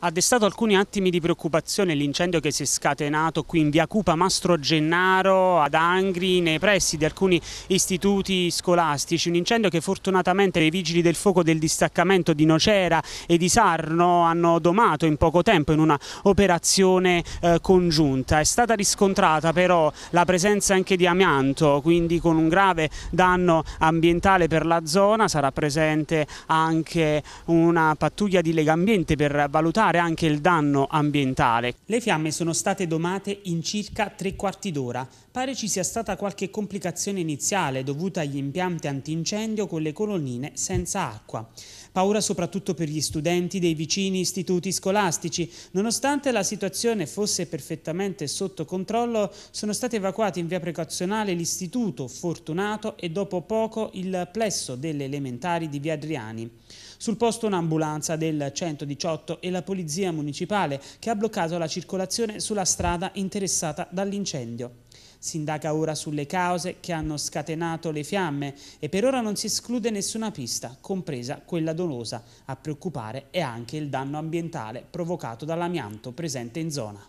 ha destato alcuni attimi di preoccupazione l'incendio che si è scatenato qui in via Cupa Mastro Gennaro ad Angri nei pressi di alcuni istituti scolastici, un incendio che fortunatamente i vigili del fuoco del distaccamento di Nocera e di Sarno hanno domato in poco tempo in una operazione eh, congiunta. È stata riscontrata però la presenza anche di amianto, quindi con un grave danno ambientale per la zona sarà presente anche una pattuglia di Legambiente per valutare limitare anche il danno ambientale. Le fiamme sono state domate in circa tre quarti d'ora. Pare ci sia stata qualche complicazione iniziale dovuta agli impianti antincendio con le colonnine senza acqua. Paura soprattutto per gli studenti dei vicini istituti scolastici. Nonostante la situazione fosse perfettamente sotto controllo, sono stati evacuati in via precauzionale l'istituto Fortunato e dopo poco il plesso delle elementari di via Adriani. Sul posto un'ambulanza del 118 e la polizia municipale che ha bloccato la circolazione sulla strada interessata dall'incendio. Si indaga ora sulle cause che hanno scatenato le fiamme e per ora non si esclude nessuna pista, compresa quella dolosa. A preoccupare è anche il danno ambientale provocato dall'amianto presente in zona.